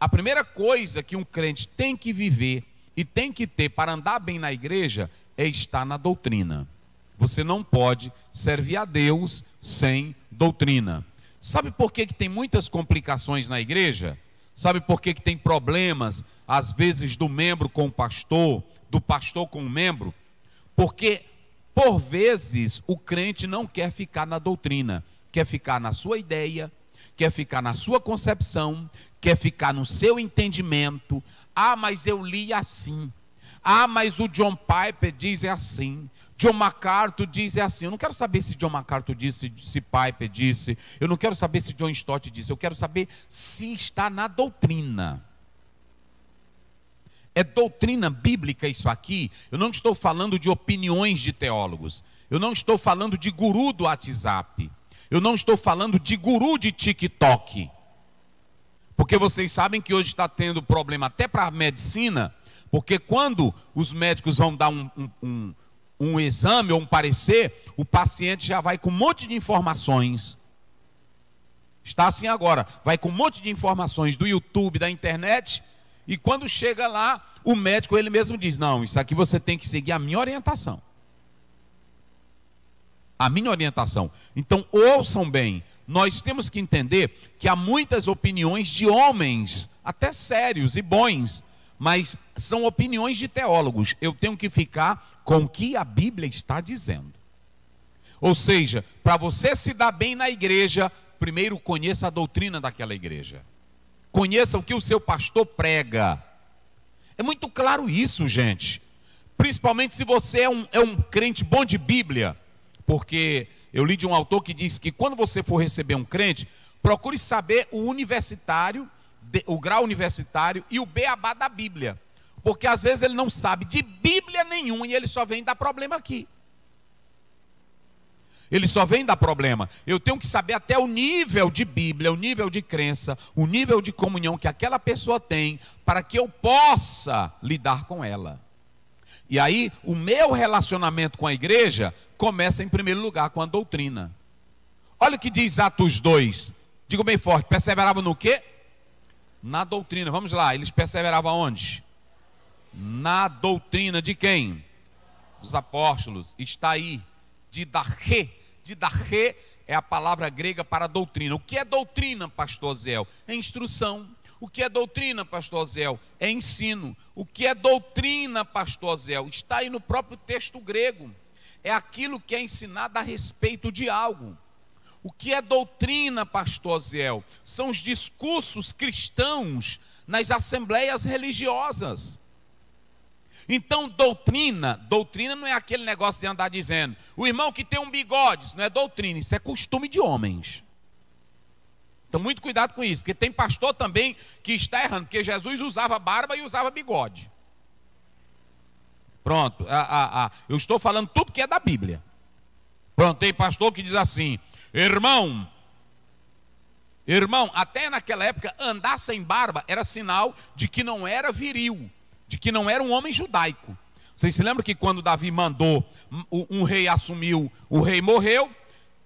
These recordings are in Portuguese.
A primeira coisa que um crente tem que viver e tem que ter para andar bem na igreja é estar na doutrina. Você não pode servir a Deus sem doutrina. Sabe por que, que tem muitas complicações na igreja? Sabe por que, que tem problemas, às vezes, do membro com o pastor, do pastor com o membro? Porque, por vezes, o crente não quer ficar na doutrina, quer ficar na sua ideia, quer ficar na sua concepção, quer ficar no seu entendimento. Ah, mas eu li assim. Ah, mas o John Piper diz é assim. John MacArthur diz é assim. Eu não quero saber se John MacArthur disse, se Piper disse. Eu não quero saber se John Stott disse. Eu quero saber se está na doutrina. É doutrina bíblica isso aqui. Eu não estou falando de opiniões de teólogos. Eu não estou falando de guru do WhatsApp. Eu não estou falando de guru de TikTok. Porque vocês sabem que hoje está tendo problema até para a medicina, porque quando os médicos vão dar um, um, um, um, exame ou um parecer, o paciente já vai com um monte de informações. Está assim agora, vai com um monte de informações do YouTube, da internet, e quando chega lá, o médico ele mesmo diz: Não, isso aqui você tem que seguir a minha orientação a minha orientação. Então, ouçam bem, nós temos que entender que há muitas opiniões de homens, até sérios e bons, mas são opiniões de teólogos. Eu tenho que ficar com o que a Bíblia está dizendo. Ou seja, para você se dar bem na igreja, primeiro conheça a doutrina daquela igreja. Conheça o que o seu pastor prega. É muito claro isso, gente. Principalmente se você é um, é um crente bom de Bíblia porque eu li de um autor que diz que quando você for receber um crente, procure saber o universitário, o grau universitário e o beabá da Bíblia. Porque às vezes ele não sabe de Bíblia nenhuma e ele só vem dar problema aqui. Ele só vem dar problema. Eu tenho que saber até o nível de Bíblia, o nível de crença, o nível de comunhão que aquela pessoa tem, para que eu possa lidar com ela. E aí, o meu relacionamento com a igreja começa em primeiro lugar com a doutrina. Olha o que diz Atos 2. Digo bem forte, perseveravam no quê? Na doutrina. Vamos lá, eles perseveravam onde? Na doutrina de quem? Dos apóstolos. Está aí. Didarche. Didarche é a palavra grega para doutrina. O que é doutrina, pastor Zé? É instrução. O que é doutrina, pastor Zéu? É ensino. O que é doutrina, pastor Zéu? Está aí no próprio texto grego. É aquilo que é ensinado a respeito de algo. O que é doutrina, pastor Zéu? São os discursos cristãos nas assembleias religiosas. Então, doutrina, doutrina não é aquele negócio de andar dizendo, o irmão que tem um bigode, isso não é doutrina, isso é costume de homens. Então, muito cuidado com isso, porque tem pastor também que está errando, porque Jesus usava barba e usava bigode. Pronto, ah, ah, ah. eu estou falando tudo que é da Bíblia. Pronto, tem pastor que diz assim: irmão, irmão, até naquela época andar sem barba era sinal de que não era viril, de que não era um homem judaico. Vocês se lembram que quando Davi mandou, hum, um rei assumiu, o rei morreu,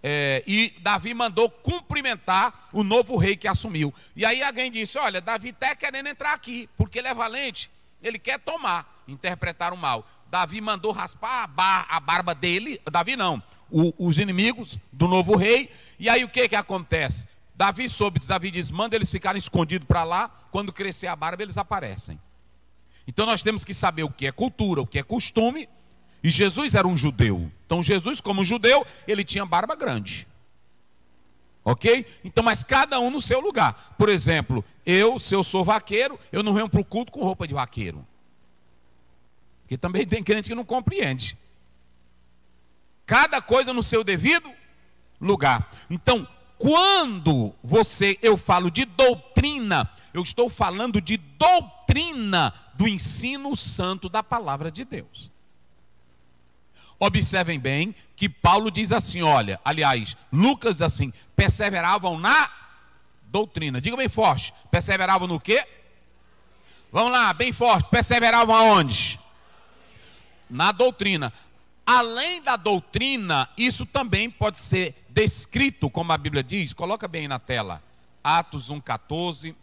é, e Davi mandou cumprimentar o novo rei que assumiu. E aí alguém disse: Olha, Davi está querendo entrar aqui, porque ele é valente, ele quer tomar, interpretar o mal. Davi mandou raspar a, bar, a barba dele, Davi não, o, os inimigos do novo rei. E aí o que, que acontece? Davi soube, Davi diz: manda eles ficarem escondidos para lá, quando crescer a barba, eles aparecem. Então nós temos que saber o que é cultura, o que é costume e Jesus era um judeu. Então, Jesus, como judeu, ele tinha barba grande. Ok? Então, mas cada um no seu lugar. Por exemplo, eu, se eu sou vaqueiro, eu não venho para o culto com roupa de vaqueiro. Porque também tem crente que não compreende. Cada coisa no seu devido lugar. Então, quando você, eu falo de doutrina, eu estou falando de doutrina do ensino santo da palavra de Deus. Observem bem que Paulo diz assim: olha, aliás, Lucas diz assim, perseveravam na doutrina. Diga bem forte, perseveravam no quê? Vamos lá, bem forte, perseveravam aonde? Na doutrina. Além da doutrina, isso também pode ser descrito, como a Bíblia diz, coloca bem na tela. Atos 1,14.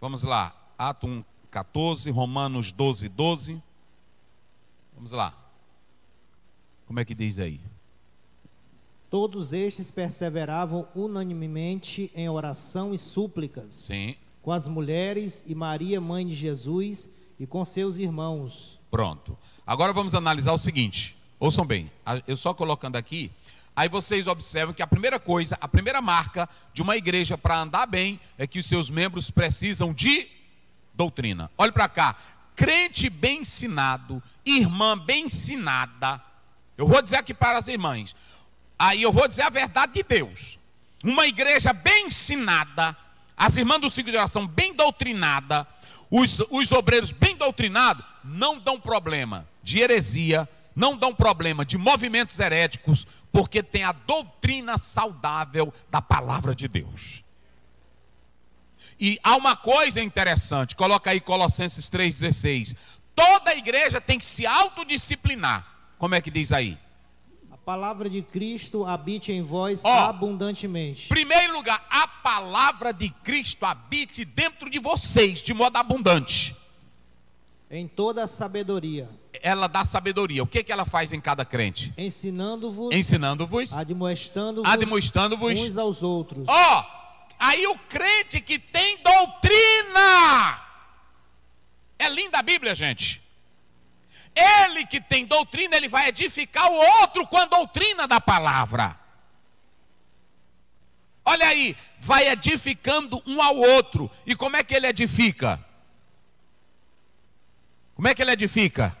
Vamos lá. Atos 1,14, Romanos 12, 12. Vamos lá. Como é que diz aí? Todos estes perseveravam unanimemente em oração e súplicas. Sim. Com as mulheres e Maria, mãe de Jesus, e com seus irmãos. Pronto. Agora vamos analisar o seguinte. Ouçam bem, eu só colocando aqui, aí vocês observam que a primeira coisa, a primeira marca de uma igreja para andar bem é que os seus membros precisam de doutrina. Olhe para cá, crente bem ensinado, irmã bem ensinada, eu vou dizer aqui para as irmãs. Aí eu vou dizer a verdade de Deus. Uma igreja bem ensinada, as irmãs do ciclo de oração bem doutrinada, os, os obreiros bem doutrinados, não dão problema de heresia, não dão problema de movimentos heréticos, porque tem a doutrina saudável da palavra de Deus. E há uma coisa interessante, coloca aí Colossenses 3,16. Toda igreja tem que se autodisciplinar. Como é que diz aí? A palavra de Cristo habite em vós oh, abundantemente. Primeiro lugar, a palavra de Cristo habite dentro de vocês de modo abundante. Em toda a sabedoria. Ela dá sabedoria. O que, que ela faz em cada crente? Ensinando-vos. Ensinando-vos. Admoestando-vos. Admoestando-vos. Uns aos outros. Ó, oh, aí o crente que tem doutrina. É linda a Bíblia, gente. Ele que tem doutrina, ele vai edificar o outro com a doutrina da palavra. Olha aí, vai edificando um ao outro. E como é que ele edifica? Como é que ele edifica?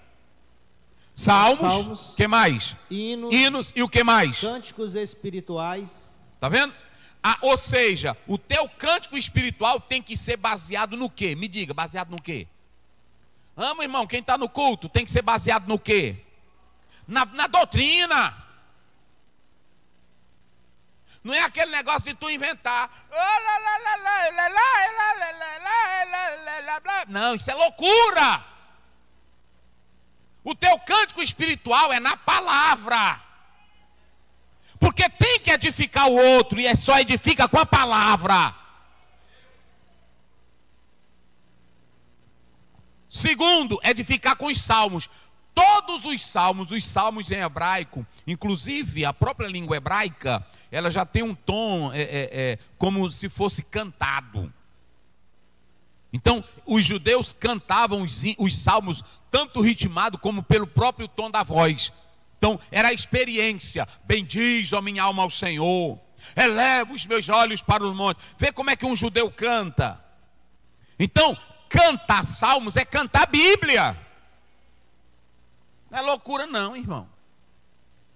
Salmos, Salmos que mais? Hinos, hinos e o que mais? Cânticos espirituais. Tá vendo? Ah, ou seja, o teu cântico espiritual tem que ser baseado no quê? Me diga, baseado no quê? Amo, irmão, quem está no culto tem que ser baseado no quê? Na, na doutrina. Não é aquele negócio de tu inventar. Não, isso é loucura. O teu cântico espiritual é na palavra. Porque tem que edificar o outro e é só edifica com a palavra. Segundo, é de ficar com os salmos. Todos os salmos, os salmos em hebraico, inclusive a própria língua hebraica, ela já tem um tom é, é, é, como se fosse cantado. Então, os judeus cantavam os, os salmos tanto ritmado como pelo próprio tom da voz. Então, era a experiência. Bendiz a minha alma ao Senhor. Eleva os meus olhos para os montes. Vê como é que um judeu canta. Então, cantar salmos é cantar a Bíblia. Não é loucura, não, irmão.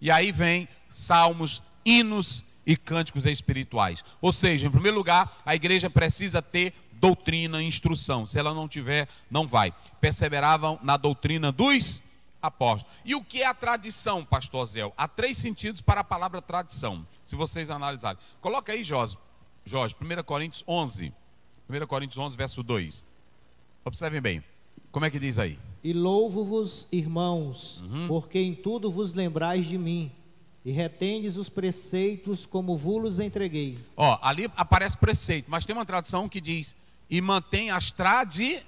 E aí vem salmos, hinos e cânticos espirituais. Ou seja, em primeiro lugar, a igreja precisa ter doutrina e instrução. Se ela não tiver, não vai. Perseveravam na doutrina dos apóstolos. E o que é a tradição, pastor Zéu? Há três sentidos para a palavra tradição, se vocês analisarem. Coloca aí, Jorge, Jorge 1 Coríntios 11. 1 Coríntios 11, verso 2. Observem bem. Como é que diz aí? E louvo-vos, irmãos, uhum. porque em tudo vos lembrais de mim e retendes os preceitos como vos entreguei. Ó, ali aparece preceito, mas tem uma tradução que diz: e mantém as tradi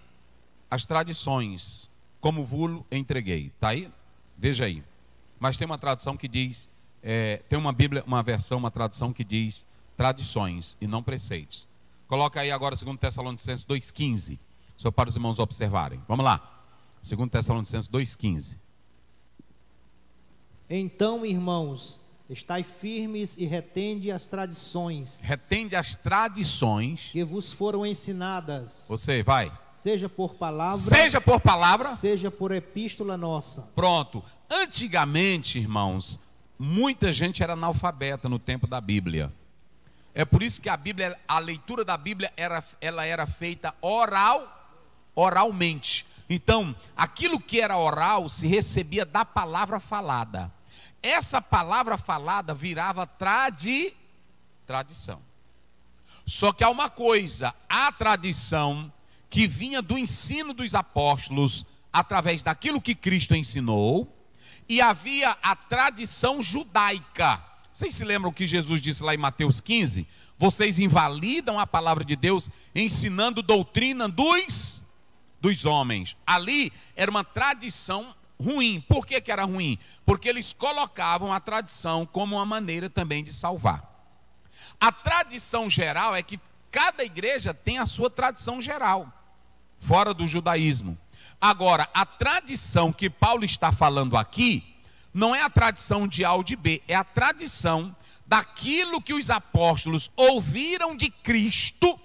as tradições como vulo entreguei. Tá aí? Veja aí. Mas tem uma tradução que diz, é, tem uma Bíblia, uma versão, uma tradução que diz tradições e não preceitos. Coloca aí agora segundo Tessalonicenses 2:15. Só para os irmãos observarem. Vamos lá. 2 Tessalonicenses 2,15. Então, irmãos, estai firmes e retende as tradições. Retende as tradições que vos foram ensinadas. Você vai. Seja por palavra. Seja por palavra. Seja por epístola nossa. Pronto. Antigamente, irmãos, muita gente era analfabeta no tempo da Bíblia. É por isso que a Bíblia, a leitura da Bíblia era, ela era feita oral oralmente. Então, aquilo que era oral se recebia da palavra falada. Essa palavra falada virava tradi tradição. Só que há uma coisa, a tradição que vinha do ensino dos apóstolos através daquilo que Cristo ensinou, e havia a tradição judaica. Vocês se lembram que Jesus disse lá em Mateus 15? Vocês invalidam a palavra de Deus ensinando doutrina dos dos homens. Ali era uma tradição ruim. Por que, que era ruim? Porque eles colocavam a tradição como uma maneira também de salvar. A tradição geral é que cada igreja tem a sua tradição geral, fora do judaísmo. Agora, a tradição que Paulo está falando aqui não é a tradição de A ou de B, é a tradição daquilo que os apóstolos ouviram de Cristo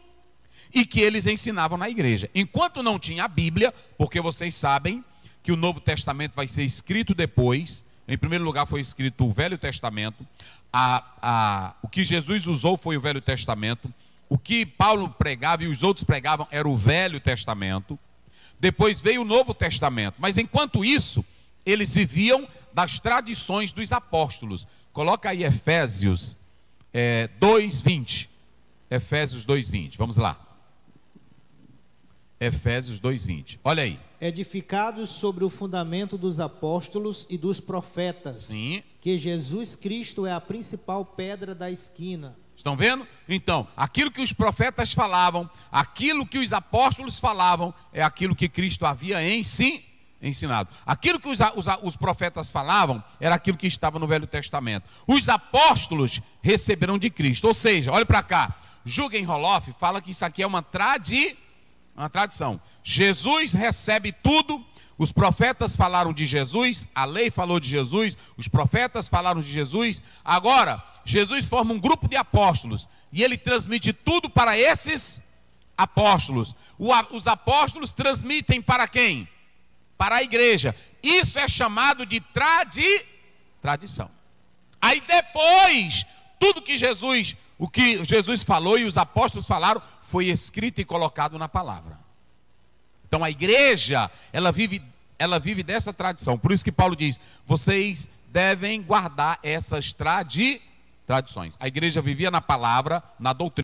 e que eles ensinavam na igreja. Enquanto não tinha a Bíblia, porque vocês sabem que o Novo Testamento vai ser escrito depois, em primeiro lugar foi escrito o Velho Testamento, a, a, o que Jesus usou foi o Velho Testamento, o que Paulo pregava e os outros pregavam era o Velho Testamento, depois veio o Novo Testamento, mas enquanto isso, eles viviam das tradições dos apóstolos. Coloca aí Efésios é, eh, 2,20. Efésios 2,20. Vamos lá. Efésios 2:20. Olha aí. Edificados sobre o fundamento dos apóstolos e dos profetas. Sim. Que Jesus Cristo é a principal pedra da esquina. Estão vendo? Então, aquilo que os profetas falavam, aquilo que os apóstolos falavam, é aquilo que Cristo havia em si ensinado. Aquilo que os, os, os, profetas falavam era aquilo que estava no Velho Testamento. Os apóstolos receberam de Cristo. Ou seja, olhe para cá. Jugen Roloff fala que isso aqui é uma tradição uma tradição. Jesus recebe tudo. Os profetas falaram de Jesus, a lei falou de Jesus, os profetas falaram de Jesus. Agora, Jesus forma um grupo de apóstolos e ele transmite tudo para esses apóstolos. os apóstolos transmitem para quem? Para a igreja. Isso é chamado de tradi, tradição. Aí depois, tudo que Jesus, o que Jesus falou e os apóstolos falaram, foi escrito e colocado na palavra. Então a igreja, ela vive, ela vive dessa tradição. Por isso que Paulo diz: vocês devem guardar essas tradi, tradições. A igreja vivia na palavra, na doutrina.